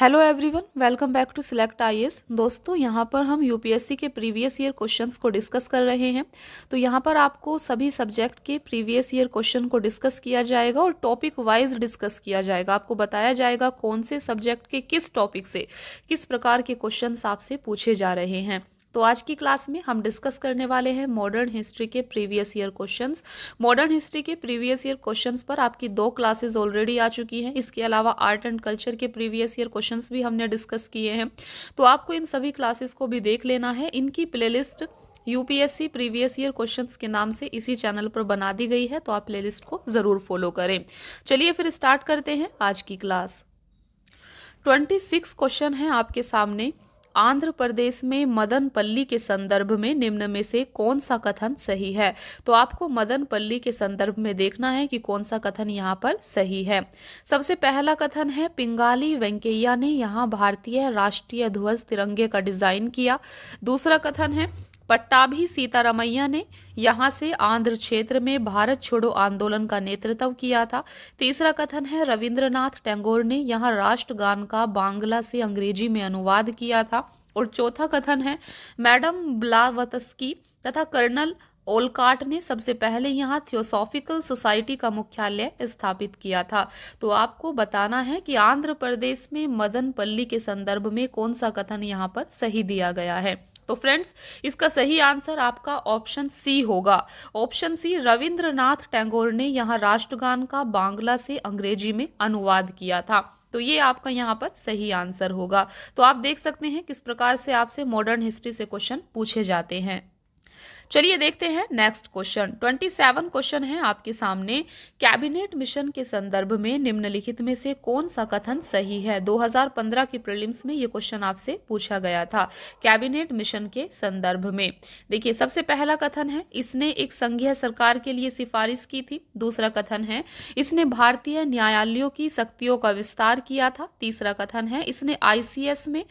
hello everyone welcome back to select I दोस्तों यहाँ पर हम यूपीएससी के प्रीवियस ईयर क्वेश्चंस को डिस्कस कर रहे हैं तो यहाँ पर आपको सभी सब्जेक्ट के प्रीवियस ईयर क्वेश्चन को डिस्कस किया जाएगा और टॉपिक वाइज डिस्कस किया जाएगा आपको बताया जाएगा कौन से सब्जेक्ट के किस टॉपिक से किस प्रकार के क्वेश्चन आपसे पूछे जा रहे हैं तो आज की क्लास में हम डिस्कस करने वाले हैं मॉडर्न हिस्ट्री के previous year questions modern history के प्रीवियस ईयर क्वेश्चंस पर आपकी दो क्लासेस ऑलरेडी आ चुकी हैं इसके अलावा आर्ट एंड कल्चर के प्रीवियस ईयर क्वेश्चंस भी हमने डिस्कस किए हैं तो आपको इन सभी क्लासेस को भी देख लेना है इनकी play UPSC previous year questions के नाम से इसी चैनल पर बना दी गई है तो आप प्लेलिस्ट को ज़रूर फॉलो करें चलिए फिर स्टार्ट करते हैं आज की क्लास ट्वेंटी सिक्स क्वेश्चन है आपके सामने आंध्र प्रदेश में मदन पल्ली के संदर्भ में निम्न में से कौन सा कथन सही है तो आपको मदन पल्ली के संदर्भ में देखना है कि कौन सा कथन यहाँ पर सही है सबसे पहला कथन है पिंगाली वेंकैया ने यहाँ भारतीय राष्ट्रीय ध्वज तिरंगे का डिजाइन किया दूसरा कथन है पट्टाभी सीतारामैया ने यहाँ से आंध्र क्षेत्र में भारत छोड़ो आंदोलन का नेतृत्व किया था तीसरा कथन है रविंद्रनाथ टैगोर ने यहाँ राष्ट्रगान का बांग्ला से अंग्रेजी में अनुवाद किया था और चौथा कथन है मैडम ब्लावतस्की तथा कर्नल ओलकाट ने सबसे पहले यहाँ थियोसॉफिकल सोसाइटी का मुख्यालय स्थापित किया था तो आपको बताना है कि आंध्र प्रदेश में मदनपल्ली के संदर्भ में कौन सा कथन यहाँ पर सही दिया गया है तो फ्रेंड्स इसका सही आंसर आपका ऑप्शन सी होगा ऑप्शन सी रविंद्रनाथ टैगोर ने यहाँ राष्ट्रगान का बांग्ला से अंग्रेजी में अनुवाद किया था तो ये आपका यहाँ पर सही आंसर होगा तो आप देख सकते हैं किस प्रकार से आपसे मॉडर्न हिस्ट्री से क्वेश्चन पूछे जाते हैं चलिए देखते हैं next question twenty seven question है आपके सामने कैबिनेट मिशन के संदर्भ में निम्नलिखित में से कौन सा कथन सही है 2015 की प्रीलिम्स में ये क्वेश्चन आपसे पूछा गया था कैबिनेट मिशन के संदर्भ में देखिए सबसे पहला कथन है इसने एक संघीय सरकार के लिए सिफारिश की थी दूसरा कथन है इसने भारतीय न्यायालयों की शक्तियों का विस्तार किया था तीसरा कथन है इसने आईसीएस में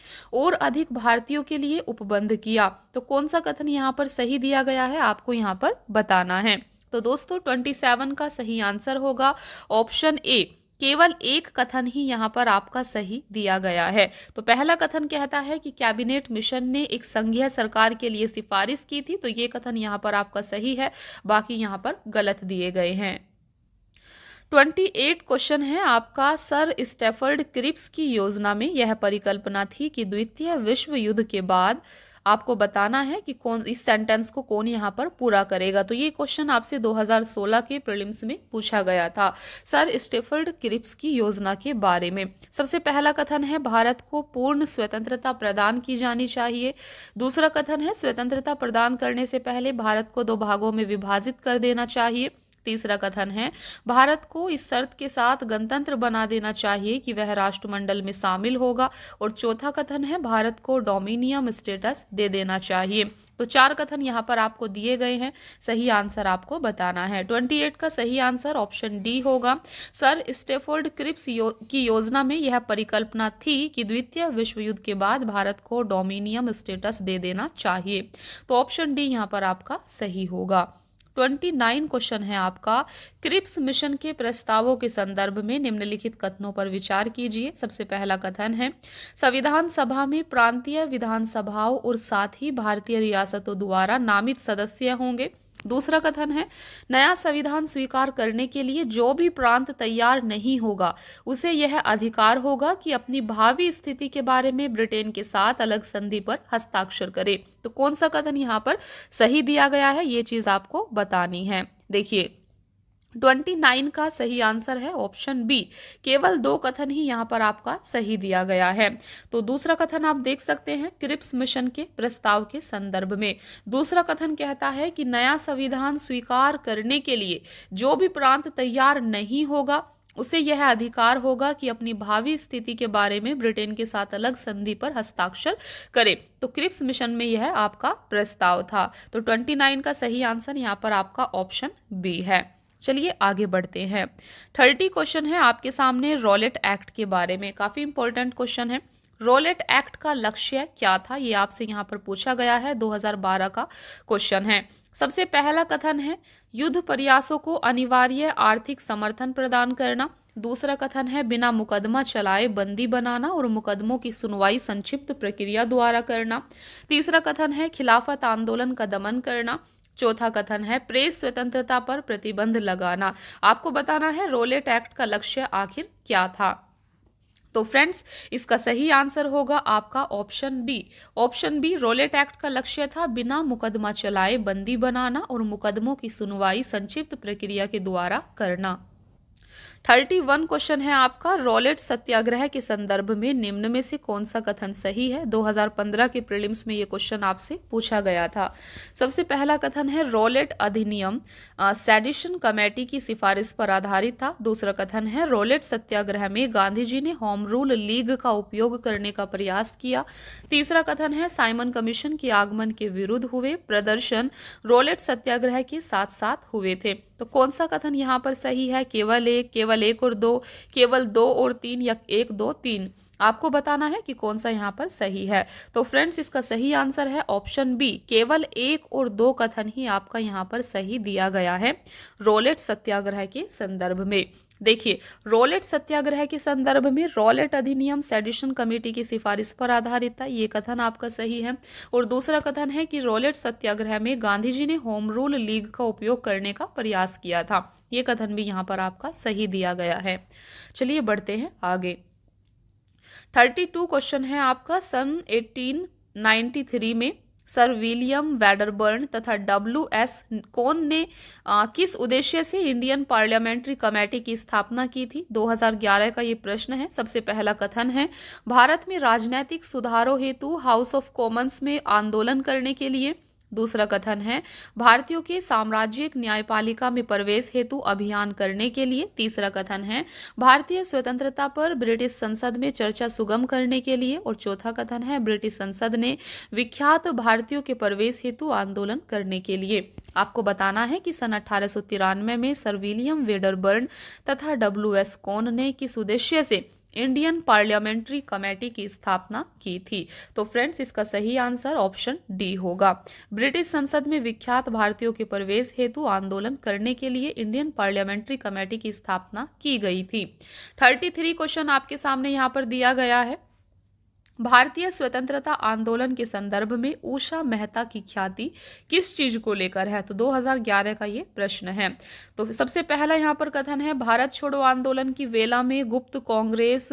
और अधिक भारतीयों के लिए उपबंध किया तो कौन सा कथन यहाँ पर सही दिया गया है आपको यहाँ पर बताना है तो दोस्तों ट्वेंटी सेवन का सही आंसर होगा ऑप्शन ए केवल एक कथन ही यहाँ पर आपका सही दिया गया है तो पहला कथन कहता है कि कैबिनेट मिशन ने एक संघीय सरकार के लिए सिफारिश की थी तो ये कथन यहाँ पर आपका सही है बाकी यहाँ पर गलत दिए गए हैं 28 क्वेश्चन है आपका सर स्टेफर्ड क्रिप्स की योजना में यह परिकल्पना थी कि द्वितीय विश्व युद्ध के बाद आपको बताना है कि कौन इस सेंटेंस को कौन यहाँ पर पूरा करेगा तो ये क्वेश्चन आपसे 2016 के प्रिलिम्स में पूछा गया था सर स्टेफर्ड क्रिप्स की योजना के बारे में सबसे पहला कथन है भारत को पूर्ण स्वतंत्रता प्रदान की जानी चाहिए दूसरा कथन है स्वतंत्रता प्रदान करने से पहले भारत को दो भागों में विभाजित कर देना चाहिए तीसरा कथन है भारत को इस शर्त के साथ गणतंत्र बना देना चाहिए कि वह राष्ट्रमंडल में शामिल होगा और चौथा कथन है भारत को डोमिनियम स्टेटस दे देना चाहिए तो चार कथन यहाँ पर आपको दिए गए हैं सही आंसर आपको बताना है 28 का सही आंसर ऑप्शन डी होगा सर स्टेफोल्ड क्रिप्स यो, की योजना में यह परिकल्पना थी कि द्वितीय विश्व युद्ध के बाद भारत को डोमिनियम स्टेटस दे देना चाहिए तो ऑप्शन डी यहाँ पर आपका सही होगा ट्वेंटी नाइन क्वेश्चन है आपका क्रिप्स मिशन के प्रस्तावों के संदर्भ में निम्नलिखित कथनों पर विचार कीजिए सबसे पहला कथन है संविधान सभा में प्रांतीय विधानसभाओं और साथ ही भारतीय रियासतों द्वारा नामित सदस्य होंगे दूसरा कथन है नया संविधान स्वीकार करने के लिए जो भी प्रांत तैयार नहीं होगा उसे यह अधिकार होगा कि अपनी भावी स्थिति के बारे में ब्रिटेन के साथ अलग संधि पर हस्ताक्षर करे तो कौन सा कथन यहाँ पर सही दिया गया है ये चीज आपको बतानी है देखिए ट्वेंटी नाइन का सही आंसर है ऑप्शन बी केवल दो कथन ही यहाँ पर आपका सही दिया गया है तो दूसरा कथन आप देख सकते हैं क्रिप्स मिशन के प्रस्ताव के संदर्भ में दूसरा कथन कहता है कि नया संविधान स्वीकार करने के लिए जो भी प्रांत तैयार नहीं होगा उसे यह अधिकार होगा कि अपनी भावी स्थिति के बारे में ब्रिटेन के साथ अलग संधि पर हस्ताक्षर करे तो क्रिप्स मिशन में यह आपका प्रस्ताव था तो 29 का सही आंसर यहाँ पर आपका ऑप्शन बी है चलिए आगे बढ़ते हैं थर्टी क्वेश्चन है आपके सामने रॉलेट एक्ट के बारे में काफ़ी इंपॉर्टेंट क्वेश्चन है रोलेट एक्ट का लक्ष्य क्या था ये आपसे यहाँ पर पूछा गया है 2012 का क्वेश्चन है सबसे पहला कथन है युद्ध प्रयासों को अनिवार्य आर्थिक समर्थन प्रदान करना दूसरा कथन है बिना मुकदमा चलाए बंदी बनाना और मुकदमों की सुनवाई संक्षिप्त प्रक्रिया द्वारा करना तीसरा कथन है खिलाफत आंदोलन का दमन करना चौथा कथन है प्रेस स्वतंत्रता पर प्रतिबंध लगाना आपको बताना है रोलेट एक्ट का लक्ष्य आखिर क्या था तो फ्रेंड्स इसका सही आंसर होगा आपका option B option B Rowlatt Act का लक्ष्य था बिना मुकदमा चलाए बंदी बनाना और मुकदमों की सुनवाई संक्षिप्त प्रक्रिया के द्वारा करना थर्टी वन क्वेश्चन है आपका रॉलेट सत्याग्रह के संदर्भ में निम्न में से कौन सा कथन सही है 2015 के प्रीलिम्स में ये क्वेश्चन आपसे पूछा गया था सबसे पहला कथन है रॉलेट अधिनियम सेडिशन कमेटी की सिफारिश पर आधारित था दूसरा कथन है रोलेट सत्याग्रह में गांधी जी ने होम रूल लीग का उपयोग करने का प्रयास किया तीसरा कथन है साइमन कमीशन के आगमन के विरुद्ध हुए प्रदर्शन रोलेट सत्याग्रह के साथ साथ हुए थे तो कौन सा कथन यहाँ पर सही है केवल एक केवल एक और दो केवल दो और तीन या एक दो तीन आपको बताना है कि कौन सा यहाँ पर सही है तो फ्रेंड्स इसका सही आंसर है ऑप्शन बी केवल एक और दो कथन ही आपका यहाँ पर सही दिया गया है रोलेट सत्याग्रह के संदर्भ में देखिए रॉलेट सत्याग्रह के संदर्भ में रॉलेट अधिनियम सेडिशन कमेटी की सिफारिश पर आधारित था ये कथन आपका सही है और दूसरा कथन है कि रॉलेट सत्याग्रह में गांधी जी ने होम रूल लीग का उपयोग करने का प्रयास किया था ये कथन भी यहाँ पर आपका सही दिया गया है चलिए बढ़ते हैं आगे थर्टी टू क्वेश्चन है आपका सन एटीन नाइन्टी थ्री में सर विलियम वेडरबर्न तथा डब्ल्यू एस कोन ने आ, किस उद्देश्य से इंडियन पार्लियामेंट्री कमेटी की स्थापना की थी 2011 का ये प्रश्न है सबसे पहला कथन है भारत में राजनैतिक सुधारों हेतु हाउस ऑफ कॉमन्स में आंदोलन करने के लिए दूसरा कथन है भारतीयों के साम्राज्यिक न्यायपालिका में प्रवेश हेतु अभियान करने के लिए तीसरा कथन है भारतीय स्वतंत्रता पर ब्रिटिश संसद में चर्चा सुगम करने के लिए और चौथा कथन है ब्रिटिश संसद ने विख्यात भारतीयों के प्रवेश हेतु आंदोलन करने के लिए आपको बताना है कि सन अठारह में सर विलियम वेडरबर्न तथा डब्ल्यू एस कौन ने किस उद्देश्य से इंडियन पार्लियामेंट्री कमेटी की स्थापना की थी तो फ्रेंड्स इसका सही आंसर ऑप्शन डी होगा ब्रिटिश संसद में विख्यात भारतीयों के प्रवेश हेतु आंदोलन करने के लिए इंडियन पार्लियामेंट्री कमेटी की स्थापना की गई थी थर्टी थ्री क्वेश्चन आपके सामने यहाँ पर दिया गया है भारतीय स्वतंत्रता आंदोलन के संदर्भ में उषा मेहता की ख्याति किस चीज को लेकर है तो 2011 का ये प्रश्न है तो सबसे पहला यहाँ पर कथन है भारत छोड़ो आंदोलन की वेला में गुप्त कांग्रेस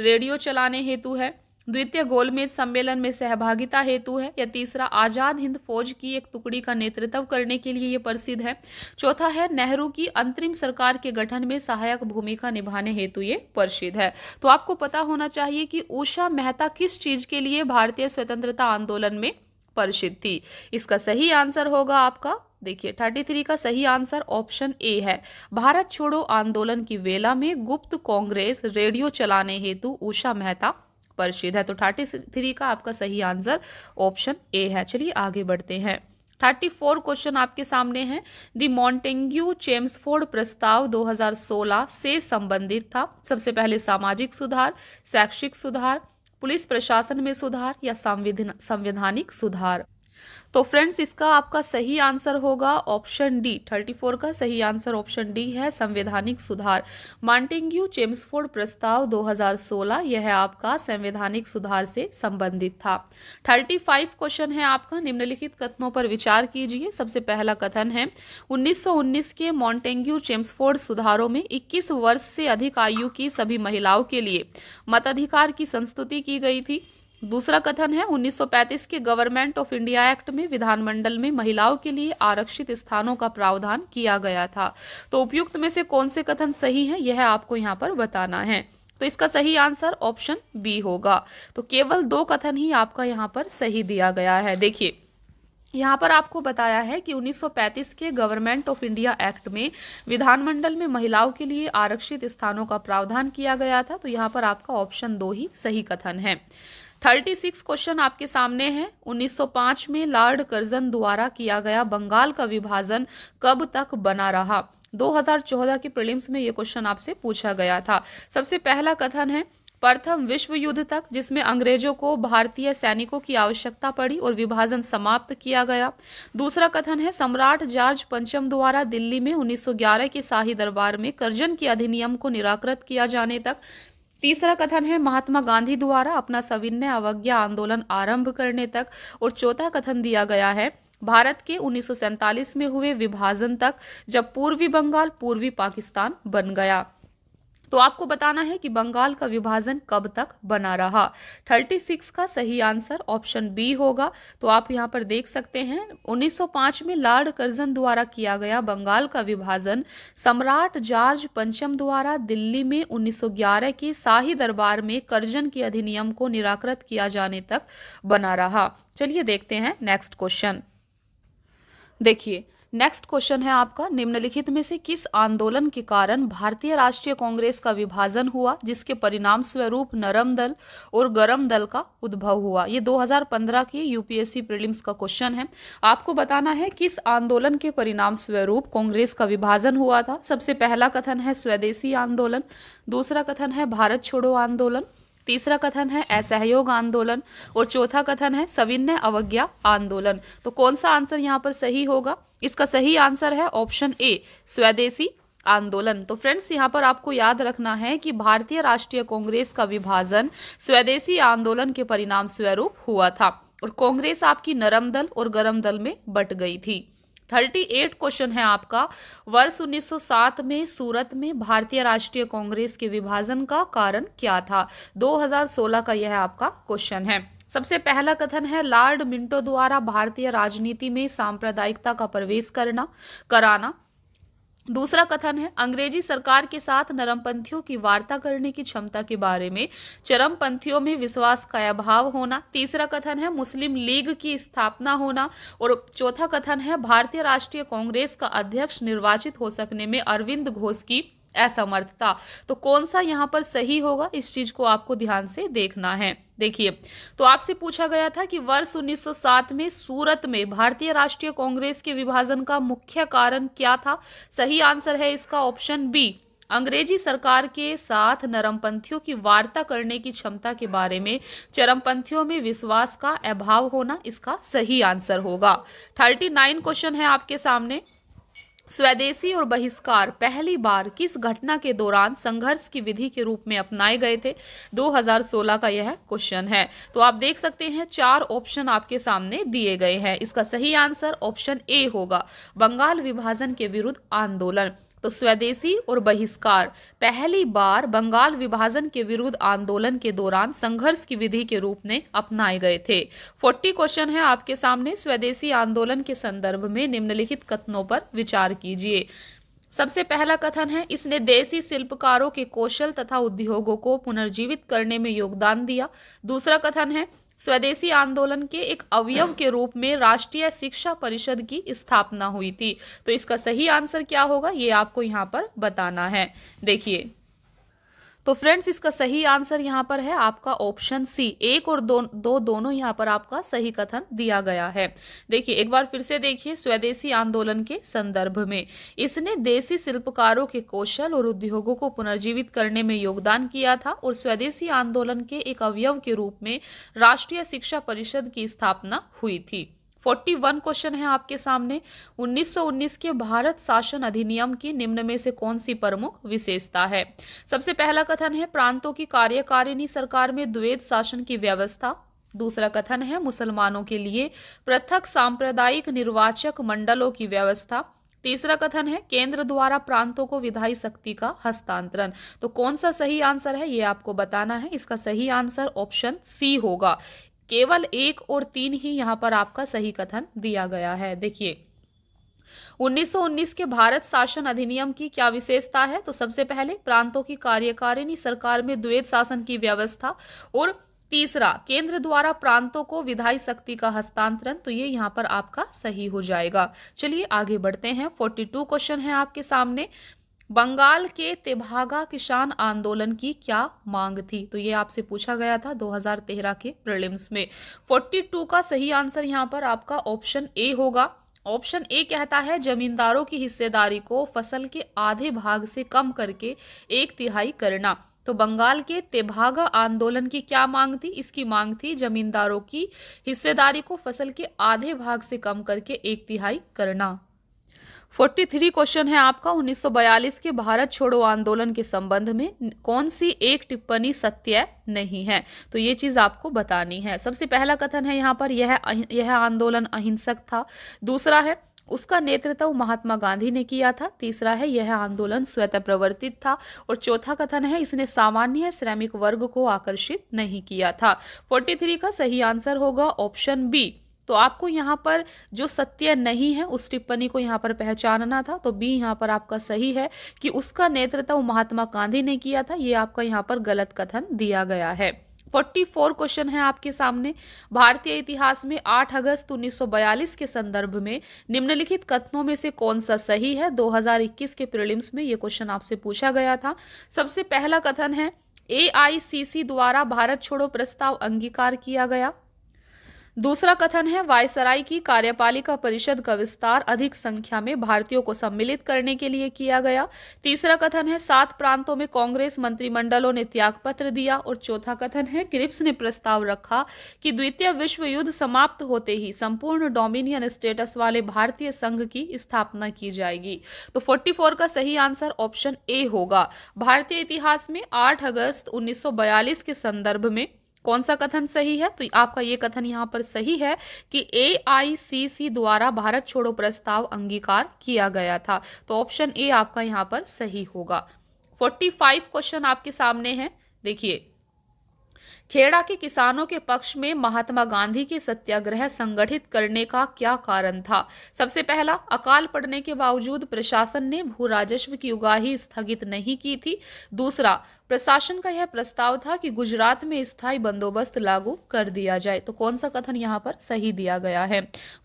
रेडियो चलाने हेतु है द्वितीय गोलमेज सम्मेलन में सहभागिता हेतु है या तीसरा आजाद हिंद फौज की एक टुकड़ी का नेतृत्व करने के लिए यह प्रसिद्ध है चौथा है नेहरू की अंतरिम सरकार के गठन में सहायक भूमिका निभाने हेतु ये प्रसिद्ध है तो आपको पता होना चाहिए कि उषा मेहता किस चीज के लिए भारतीय स्वतंत्रता आंदोलन में प्रसिद्ध थी इसका सही आंसर होगा आपका देखिए 33 का सही आंसर ऑप्शन ए है भारत छोड़ो आंदोलन की वेला में गुप्त कांग्रेस रेडियो चलाने हेतु उषा मेहता परिषद है तो थर्टी थ्री का आपका सही आंसर ऑप्शन ए है चलिए आगे बढ़ते हैं थर्टी फोर क्वेश्चन आपके सामने हैं दी मॉन्टेंग्यू चेम्सफोर्ड प्रस्ताव 2016 से संबंधित था सबसे पहले सामाजिक सुधार शैक्षिक सुधार पुलिस प्रशासन में सुधार या संविधानिक सुधार तो फ्रेंड्स इसका आपका सही आंसर होगा ऑप्शन डी 34 का सही आंसर ऑप्शन डी है संवैधानिक सुधार मांटिंग्यू चेम्सफोर्ड प्रस्ताव 2016 यह आपका संवैधानिक सुधार से संबंधित था 35 क्वेश्चन है आपका निम्नलिखित कथनों पर विचार कीजिए सबसे पहला कथन है 1919 के मॉन्टेंग्यू चेम्सफोर्ड सुधारों में इक्कीस वर्ष से अधिक आयु की सभी महिलाओं के लिए मताधिकार की संस्तुति की गई थी दूसरा कथन है 1935 के गवर्नमेंट ऑफ इंडिया एक्ट में विधानमंडल में महिलाओं के लिए आरक्षित स्थानों का प्रावधान किया गया था तो उपयुक्त में से कौन से कथन सही है यह आपको यहाँ पर बताना है तो इसका सही आंसर ऑप्शन बी होगा तो केवल दो कथन ही आपका यहाँ पर सही दिया गया है देखिए यहाँ पर आपको बताया है कि 1935 के गवर्नमेंट ऑफ इंडिया एक्ट में विधानमंडल में महिलाओं के लिए आरक्षित स्थानों का प्रावधान किया गया था तो यहाँ पर आपका ऑप्शन दो ही सही कथन है थर्टी सिक्स क्वेश्चन आपके सामने है 1905 में लॉर्ड कर्जन द्वारा किया गया बंगाल का विभाजन कब तक बना रहा 2014 के प्रीलिम्स में ये क्वेश्चन आपसे पूछा गया था सबसे पहला कथन है प्रथम विश्व युद्ध तक जिसमें अंग्रेजों को भारतीय सैनिकों की आवश्यकता पड़ी और विभाजन समाप्त किया गया दूसरा कथन है सम्राट जॉर्ज पंचम द्वारा दिल्ली में 1911 के शाही दरबार में कर्जन के अधिनियम को निराकृत किया जाने तक तीसरा कथन है महात्मा गांधी द्वारा अपना सविनय अवज्ञा आंदोलन आरंभ करने तक और चौथा कथन दिया गया है भारत के उन्नीस में हुए विभाजन तक जब पूर्वी बंगाल पूर्वी पाकिस्तान बन गया तो आपको बताना है कि बंगाल का विभाजन कब तक बना रहा 36 का सही आंसर ऑप्शन बी होगा तो आप यहाँ पर देख सकते हैं 1905 में लॉर्ड कर्जन द्वारा किया गया बंगाल का विभाजन सम्राट जॉर्ज पंचम द्वारा दिल्ली में 1911 के शाही दरबार में कर्जन के अधिनियम को निराकृत किया जाने तक बना रहा चलिए देखते हैं नेक्स्ट क्वेश्चन देखिए नेक्स्ट क्वेश्चन है आपका निम्नलिखित में से किस आंदोलन के कारण भारतीय राष्ट्रीय कांग्रेस का विभाजन हुआ जिसके परिणाम स्वरूप नरम दल और गरम दल का उद्भव हुआ ये 2015 की यूपीएससी प्रीलिम्स का क्वेश्चन है आपको बताना है किस आंदोलन के परिणाम स्वरूप कांग्रेस का विभाजन हुआ था सबसे पहला कथन है स्वदेशी आंदोलन दूसरा कथन है भारत छोड़ो आंदोलन तीसरा कथन है असहयोग आंदोलन और चौथा कथन है सविनय अवज्ञा आंदोलन तो कौन सा आंसर यहाँ पर सही होगा इसका सही आंसर है ऑप्शन ए स्वदेशी आंदोलन तो फ्रेंड्स यहाँ पर आपको याद रखना है कि भारतीय राष्ट्रीय कांग्रेस का विभाजन स्वदेशी आंदोलन के परिणाम स्वरूप हुआ था और कांग्रेस आपकी नरम दल और गरम दल में बट गई थी थर्टी एट क्वेश्चन है आपका वर्ष 1907 में सूरत में भारतीय राष्ट्रीय कांग्रेस के विभाजन का कारण क्या था 2016 का यह आपका क्वेश्चन है सबसे पहला कथन है लॉर्ड मिंटो द्वारा भारतीय राजनीति में सांप्रदायिकता का प्रवेश करना कराना दूसरा कथन है अंग्रेजी सरकार के साथ नरमपंथियों की वार्ता करने की क्षमता के बारे में चरमपंथियों में विश्वास का अभाव होना तीसरा कथन है मुस्लिम लीग की स्थापना होना और चौथा कथन है भारतीय राष्ट्रीय कांग्रेस का अध्यक्ष निर्वाचित हो सकने में अरविंद घोष की असमर्थता तो कौन सा यहाँ पर सही होगा इस चीज़ को आपको ध्यान से देखना है देखिए तो आपसे पूछा गया था कि वर्ष 1907 में सूरत में भारतीय राष्ट्रीय कांग्रेस के विभाजन का मुख्य कारण क्या था सही आंसर है इसका ऑप्शन बी अंग्रेजी सरकार के साथ नरमपंथियों की वार्ता करने की क्षमता के बारे में चरमपंथियों में विश्वास का अभाव होना इसका सही आंसर होगा थर्टी नाइन क्वेश्चन है आपके सामने स्वदेशी और बहिष्कार पहली बार किस घटना के दौरान संघर्ष की विधि के रूप में अपनाए गए थे 2016 का यह क्वेश्चन है तो आप देख सकते हैं चार ऑप्शन आपके सामने दिए गए हैं इसका सही आंसर ऑप्शन ए होगा बंगाल विभाजन के विरुद्ध आंदोलन तो स्वदेशी और बहिष्कार पहली बार बंगाल विभाजन के विरुद्ध आंदोलन के दौरान संघर्ष की विधि के रूप में अपनाए गए थे फोर्टी क्वेश्चन है आपके सामने स्वदेशी आंदोलन के संदर्भ में निम्नलिखित कथनों पर विचार कीजिए सबसे पहला कथन है इसने देशी शिल्पकारों के कौशल तथा उद्योगों को पुनर्जीवित करने में योगदान दिया दूसरा कथन है स्वदेशी आंदोलन के एक अवयव के रूप में राष्ट्रीय शिक्षा परिषद की स्थापना हुई थी तो इसका सही आंसर क्या होगा ये आपको यहाँ पर बताना है देखिए तो फ्रेंड्स इसका सही आंसर यहाँ पर है आपका ऑप्शन सी एक और दो दो दोनों यहाँ पर आपका सही कथन दिया गया है देखिए एक बार फिर से देखिए स्वदेशी आंदोलन के संदर्भ में इसने देसी शिल्पकारों के कौशल और उद्योगों को पुनर्जीवित करने में योगदान किया था और स्वदेशी आंदोलन के एक अवयव के रूप में राष्ट्रीय शिक्षा परिषद की स्थापना हुई थी फोर्टी वन क्वेश्चन है आपके सामने 1919 के भारत शासन अधिनियम की निम्न में से कौन सी प्रमुख विशेषता है सबसे पहला कथन है प्रांतों की कार्यकारिणी सरकार में द्वैत शासन की व्यवस्था दूसरा कथन है मुसलमानों के लिए पृथक सांप्रदायिक निर्वाचक मंडलों की व्यवस्था तीसरा कथन है केंद्र द्वारा प्रांतों को विधायी शक्ति का हस्तांतरण तो कौन सा सही आंसर है ये आपको बताना है इसका सही आंसर ऑप्शन सी होगा केवल एक और तीन ही यहाँ पर आपका सही कथन दिया गया है देखिए 1919 के भारत शासन अधिनियम की क्या विशेषता है तो सबसे पहले प्रांतों की कार्यकारिणी सरकार में द्वैत शासन की व्यवस्था और तीसरा केंद्र द्वारा प्रांतों को विधायी शक्ति का हस्तांतरण तो ये यहाँ पर आपका सही हो जाएगा चलिए आगे बढ़ते हैं 42 क्वेश्चन है आपके सामने बंगाल के तेभागा किसान आंदोलन की क्या मांग थी तो ये आपसे पूछा गया था 2013 के प्रलिम्स में 42 का सही आंसर यहाँ पर आपका ऑप्शन ए होगा ऑप्शन ए कहता है जमींदारों की हिस्सेदारी को फसल के आधे भाग से कम करके एक तिहाई करना तो बंगाल के तेभागा आंदोलन की क्या मांग थी इसकी मांग थी जमींदारों की हिस्सेदारी को फसल के आधे भाग से कम करके एक तिहाई करना 43 क्वेश्चन है आपका 1942 के भारत छोड़ो आंदोलन के संबंध में कौन सी एक टिप्पणी सत्य नहीं है तो ये चीज आपको बतानी है सबसे पहला कथन है यहाँ पर यह यह आंदोलन अहिंसक था दूसरा है उसका नेतृत्व महात्मा गांधी ने किया था तीसरा है यह आंदोलन स्वतः प्रवर्तित था और चौथा कथन है इसने सामान्य श्रमिक वर्ग को आकर्षित नहीं किया था 43 का सही आंसर होगा ऑप्शन बी तो आपको यहाँ पर जो सत्य नहीं है उस टिप्पणी को यहाँ पर पहचानना था तो बी यहाँ पर आपका सही है कि उसका नेतृत्व महात्मा गांधी ने किया था ये आपका यहाँ पर गलत कथन दिया गया है 44 क्वेश्चन है आपके सामने भारतीय इतिहास में 8 अगस्त 1942 के संदर्भ में निम्नलिखित कथनों में से कौन सा सही है 2021 के प्रीलिम्स में ये क्वेश्चन आपसे पूछा गया था सबसे पहला कथन है एआईसीसी द्वारा भारत छोड़ो प्रस्ताव अंगीकार किया गया दूसरा कथन है वायसराय की कार्यपालिका परिषद का विस्तार अधिक संख्या में भारतीयों को सम्मिलित करने के लिए किया गया तीसरा कथन है सात प्रांतों में कांग्रेस मंत्रिमंडलों ने त्याग पत्र दिया और चौथा कथन है क्रिप्स ने प्रस्ताव रखा कि द्वितीय विश्व युद्ध समाप्त होते ही संपूर्ण डोमिनियन स्टेटस वाले भारतीय संघ की स्थापना की जाएगी तो फोर्टी का सही आंसर ऑप्शन ए होगा भारतीय इतिहास में आठ अगस्त उन्नीस के संदर्भ में कौन सा कथन सही है तो आपका ये कथन यहाँ पर सही है कि सी द्वारा भारत छोड़ो प्रस्ताव अंगीकार किया गया था तो ऑप्शन ए आपका यहाँ पर सही होगा 45 क्वेश्चन आपके सामने हैं देखिए खेड़ा के किसानों के पक्ष में महात्मा गांधी के सत्याग्रह संगठित करने का क्या कारण था सबसे पहला अकाल पड़ने के बावजूद प्रशासन ने भू राजस्व की उगाही स्थगित नहीं की थी दूसरा प्रशासन का यह प्रस्ताव था कि गुजरात में स्थायी बंदोबस्त लागू कर दिया जाए तो कौन सा कथन यहाँ पर सही दिया गया है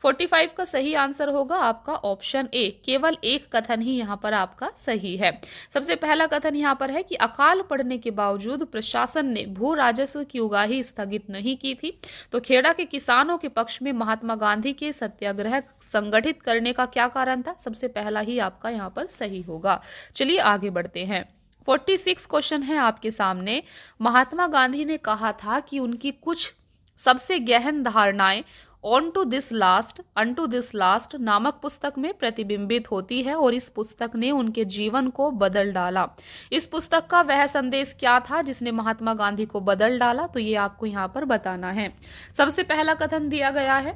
45 का सही आंसर होगा आपका ऑप्शन ए केवल एक कथन ही यहाँ पर आपका सही है सबसे पहला कथन यहाँ पर है कि अकाल पड़ने के बावजूद प्रशासन ने भू राजस्व की उगाही स्थगित नहीं की थी तो खेड़ा के किसानों के पक्ष में महात्मा गांधी के सत्याग्रह संगठित करने का क्या कारण था सबसे पहला ही आपका यहाँ पर सही होगा चलिए आगे बढ़ते हैं फोर्टी सिक्स क्वेश्चन है आपके सामने महात्मा गांधी ने कहा था कि उनकी कुछ सबसे गहन धारणाएं unto this last unto this last नामक पुस्तक में प्रतिबिंबित होती है और इस पुस्तक ने उनके जीवन को बदल डाला इस पुस्तक का वह संदेश क्या था जिसने महात्मा गांधी को बदल डाला तो ये आपको यहाँ पर बताना है सबसे पहला कथन दिया गया है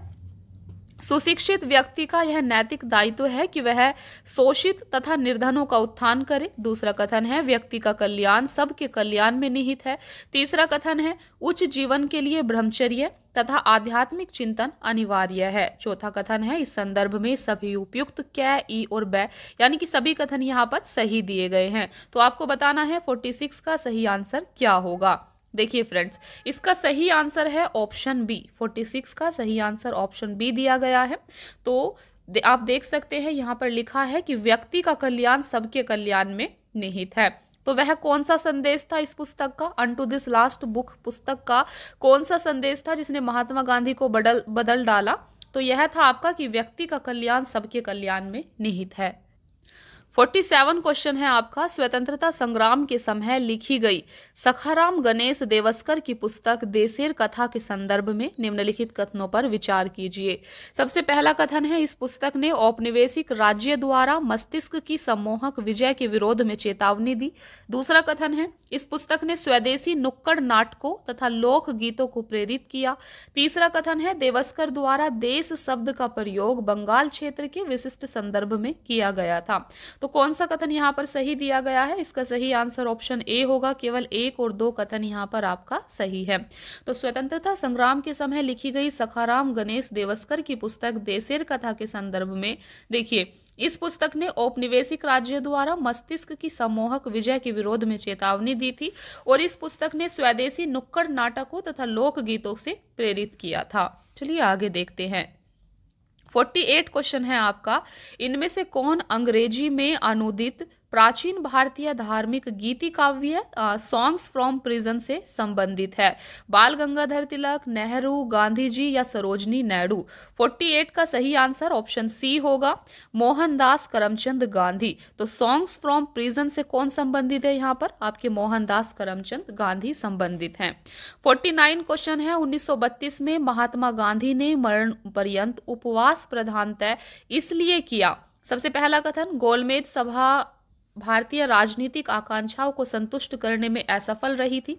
सुशिक्षित व्यक्ति का यह नैतिक दायित्व है कि वह शोषित तथा निर्धनों का उत्थान करे दूसरा कथन है व्यक्ति का कल्याण सबके कल्याण में निहित है तीसरा कथन है उच्च जीवन के लिए ब्रह्मचर्य तथा आध्यात्मिक चिंतन अनिवार्य है चौथा कथन है इस संदर्भ में सभी उपयुक्त कै ई और बै यानी कि सभी कथन यहाँ पर सही दिए गए हैं तो आपको बताना है फोर्टी का सही आंसर क्या होगा देखिए फ्रेंड्स इसका सही आंसर है ऑप्शन बी 46 का सही आंसर ऑप्शन बी दिया गया है तो दे, आप देख सकते हैं यहाँ पर लिखा है कि व्यक्ति का कल्याण सबके कल्याण में निहित है तो वह कौन सा संदेश था इस पुस्तक का unto this last book पुस्तक का कौन सा संदेश था जिसने महात्मा गांधी को बदल बदल डाला तो यह था आपका कि व्यक्ति का कल्याण सबके कल्याण में निहित है फोर्टी सेवन क्वेश्चन है आपका स्वतंत्रता संग्राम के समय लिखी गई सखाराम गणेश देवस्कर की पुस्तक देशेर कथा के संदर्भ में निम्नलिखित कथनों पर विचार कीजिए सबसे पहला कथन है इस पुस्तक ने औपनिवेशिक राज्य द्वारा मस्तिष्क की सम्मोहक विजय के विरोध में चेतावनी दी दूसरा कथन है इस पुस्तक ने स्वदेशी नुक्कड़ नाटकों तथा लोक गीतों को प्रेरित किया तीसरा कथन है देवस्कर द्वारा देश शब्द का प्रयोग बंगाल क्षेत्र के विशिष्ट संदर्भ में किया गया था तो कौन सा कथन यहाँ पर सही दिया गया है इसका सही आंसर ऑप्शन ए होगा केवल एक और दो कथन यहाँ पर आपका सही है तो स्वतंत्रता संग्राम के समय लिखी गई सखाराम गणेश देवस्कर की पुस्तक देसेर कथा के संदर्भ में देखिए इस पुस्तक ने औपनिवेशिक राज्य द्वारा मस्तिष्क की समोहक विजय के विरोध में चेतावनी दी थी और इस पुस्तक ने स्वदेशी नुक्कड़ नाटकों तथा लोकगीतों से प्रेरित किया था चलिए आगे देखते हैं फोर्टी एट क्वेश्चन है आपका इनमें से कौन अंग्रेजी में अनुदित प्राचीन भारतीय धार्मिक गीति काव्य सॉन्ग्स फ्रॉम प्रिजन से संबंधित है बाल गंगाधर तिलक नेहरू गांधी जी या सरोजनी नायडू 48 का सही आंसर ऑप्शन सी होगा मोहनदास करमचंद गांधी तो सॉन्ग्स फ्रॉम प्रिजन से कौन संबंधित है यहाँ पर आपके मोहनदास करमचंद गांधी संबंधित हैं 49 क्वेश्चन है 1932 में महात्मा गांधी ने मरण पर्यंत उपवास प्रधानतः इसलिए किया सबसे पहला कथन गोलमेज सभा भारतीय राजनीतिक आकांक्षाओं को संतुष्ट करने में असफल रही थी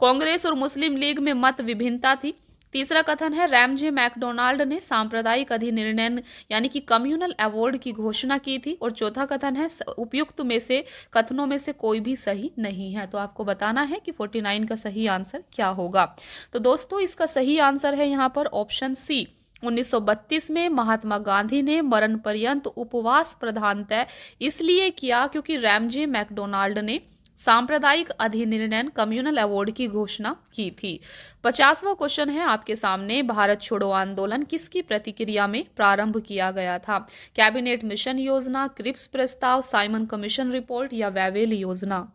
कांग्रेस और मुस्लिम लीग में मत विभिन्नता थी तीसरा कथन है रैमजे मैकडोनाल्ड ने सांप्रदायिक अधिनिर्णय यानी कि कम्युनल अवार्ड की घोषणा की थी और चौथा कथन है उपयुक्त में से कथनों में से कोई भी सही नहीं है तो आपको बताना है कि 49 का सही आंसर क्या होगा तो दोस्तों इसका सही आंसर है यहाँ पर ऑप्शन सी 1932 में महात्मा गांधी ने मरण पर्यंत उपवास प्रधानतः इसलिए किया क्योंकि रैमजे मैकडोनाल्ड ने सांप्रदायिक अधिनिर्णय कम्युनल अवार्ड की घोषणा की थी पचासवा क्वेश्चन है आपके सामने भारत छोड़ो आंदोलन किसकी प्रतिक्रिया में प्रारंभ किया गया था कैबिनेट मिशन योजना क्रिप्स प्रस्ताव साइमन कमीशन रिपोर्ट या वैवेल योजना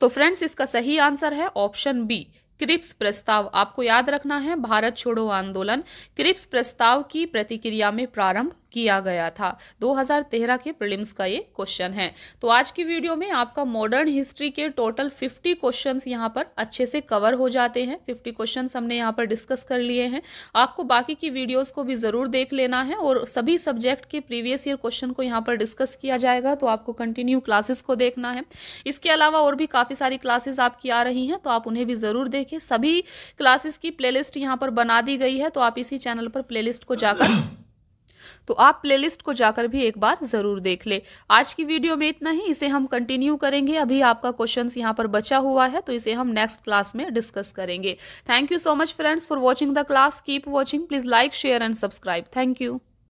तो फ्रेंड्स इसका सही आंसर है ऑप्शन बी क्रिप्स प्रस्ताव आपको याद रखना है भारत छोड़ो आंदोलन क्रिप्स प्रस्ताव की प्रतिक्रिया में प्रारंभ किया गया था 2013 के प्रीलिम्स का ये क्वेश्चन है तो आज की वीडियो में आपका मॉडर्न हिस्ट्री के टोटल 50 क्वेश्चंस यहाँ पर अच्छे से कवर हो जाते हैं 50 क्वेश्चंस हमने यहाँ पर डिस्कस कर लिए हैं आपको बाकी की वीडियोस को भी ज़रूर देख लेना है और सभी सब्जेक्ट के प्रीवियस ईयर क्वेश्चन को यहाँ पर डिस्कस किया जाएगा तो आपको कंटिन्यू क्लासेस को देखना है इसके अलावा और भी काफ़ी सारी क्लासेस आपकी आ रही हैं तो आप उन्हें भी ज़रूर देखें सभी क्लासेस की प्ले यहाँ पर बना दी गई है तो आप इसी चैनल पर प्ले को जाकर तो आप प्लेलिस्ट को जाकर भी एक बार ज़रूर देख ले आज की वीडियो में इतना ही इसे हम कंटिन्यू करेंगे अभी आपका क्वेश्चन यहाँ पर बचा हुआ है तो इसे हम नेक्स्ट क्लास में डिस्कस करेंगे thank you so much friends for watching the class keep watching please like share and subscribe thank you